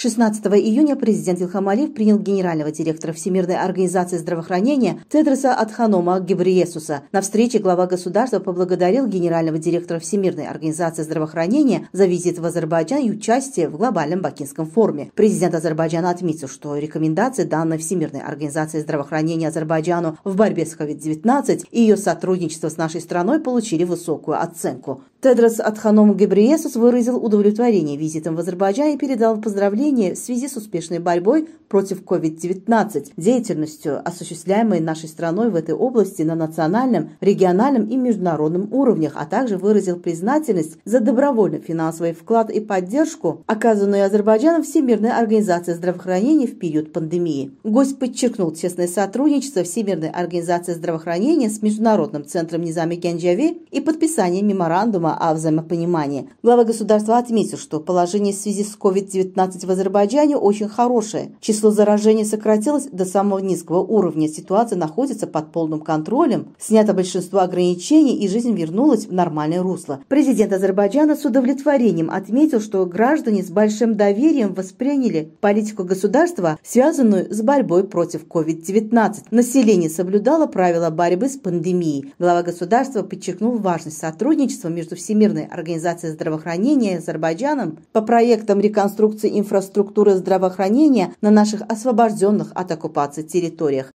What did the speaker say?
16 июня президент Илхам Алиев принял генерального директора Всемирной организации здравоохранения Тедроса Адханома Гебриесуса. На встрече глава государства поблагодарил генерального директора Всемирной организации здравоохранения за визит в Азербайджан и участие в глобальном бакинском форуме. Президент Азербайджана отметил, что рекомендации, данной Всемирной организации здравоохранения Азербайджану в борьбе с COVID-19 и ее сотрудничество с нашей страной получили высокую оценку. Тедрос Атханом Гебриесус выразил удовлетворение визитом в Азербайджан и передал поздравления в связи с успешной борьбой против COVID-19, деятельностью, осуществляемой нашей страной в этой области на национальном, региональном и международном уровнях, а также выразил признательность за добровольный финансовый вклад и поддержку, оказанную Азербайджаном Всемирной организации здравоохранения в период пандемии. Гость подчеркнул тесное сотрудничество Всемирной организации здравоохранения с Международным центром Низами Генджави и подписание меморандума меморандума о взаимопонимании, глава государства отметил, что положение в связи с COVID-19 в Азербайджане очень хорошее. Число заражений сократилось до самого низкого уровня, ситуация находится под полным контролем, снято большинство ограничений и жизнь вернулась в нормальное русло. Президент Азербайджана с удовлетворением отметил, что граждане с большим доверием восприняли политику государства, связанную с борьбой против COVID-19. Население соблюдало правила борьбы с пандемией. Глава государства подчеркнул важность сотрудничества между Всемирной организации здравоохранения Азербайджаном по проектам реконструкции инфраструктуры здравоохранения на наших освобожденных от оккупации территориях